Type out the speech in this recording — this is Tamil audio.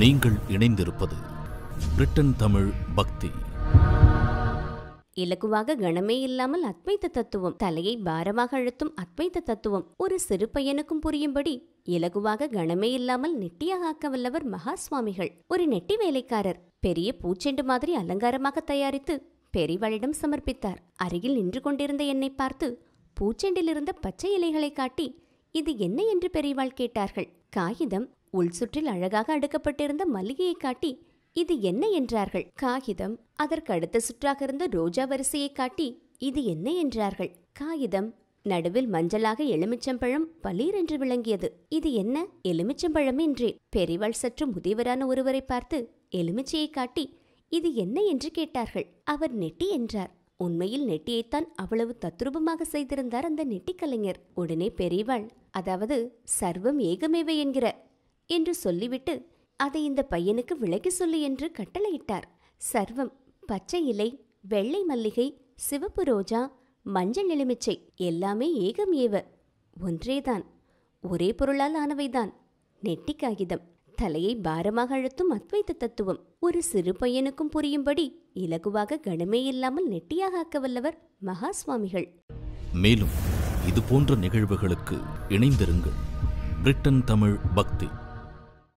நீங்கள் இணைந்திருப்பது பிரிட்டன் தமிழ் பக்தி இலகுவாக கணமே இல்லாமல் அத்வைத்த தத்துவம் தலையை பாரமாக அழுத்தும் அத்வைத்த தத்துவம் ஒரு சிறு பையனுக்கும் புரியும்படி இலகுவாக கணமே இல்லாமல் நெட்டியாக ஆக்க வல்லவர் மகா சுவாமிகள் ஒரு நெட்டி வேலைக்காரர் பெரிய பூச்செண்டு மாதிரி அலங்காரமாக தயாரித்து பெரிவளிடம் சமர்ப்பித்தார் அருகில் நின்று கொண்டிருந்த என்னை பார்த்து பூச்செண்டிலிருந்த பச்சை இலைகளை காட்டி இது என்ன என்று பெரியவாள் கேட்டார்கள் காகிதம் உள் சுற்றில் அழகாக அடுக்கப்பட்டிருந்த மல்லிகையை காட்டி இது என்ன என்றார்கள் காகிதம் அதற்கு அடுத்த சுற்றாக இருந்த ரோஜா வரிசையை காட்டி இது என்ன என்றார்கள் காகிதம் நடுவில் மஞ்சளாக எலுமிச்சம்பழம் என்று விளங்கியது இது என்ன எலுமிச்சம்பழம் என்றேன் பெரிவாள் சற்று முதியவரான ஒருவரை பார்த்து எலுமிச்சையை காட்டி இது என்ன என்று கேட்டார்கள் அவர் நெட்டி என்றார் உண்மையில் நெட்டியைத்தான் அவ்வளவு தத்ரூபமாக செய்திருந்தார் அந்த நெட்டி கலைஞர் உடனே பெரியவாள் அதாவது சர்வம் ஏகமேவை என்கிற என்று சொல்லிவிட்டு அதை இந்த பையனுக்கு விளக்கி சொல்லு என்று கட்டளையிட்டார் சர்வம் பச்சை இலை வெள்ளை மல்லிகை சிவப்பு ரோஜா மஞ்சள் எலுமிச்சை எல்லாமே ஏகம் ஏவ ஒன்றேதான் ஒரே பொருளால் ஆனவைதான் நெட்டி காகிதம் தலையை பாரமாக அழுத்தும் அத்வைத்த தத்துவம் ஒரு சிறு பையனுக்கும் புரியும்படி இலகுவாக கனமே இல்லாமல் நெட்டியாக ஆக்க வல்லவர் மகா சுவாமிகள் மேலும் இது போன்ற நிகழ்வுகளுக்கு இணைந்திருங்கள் பிரிட்டன் தமிழ் பக்தி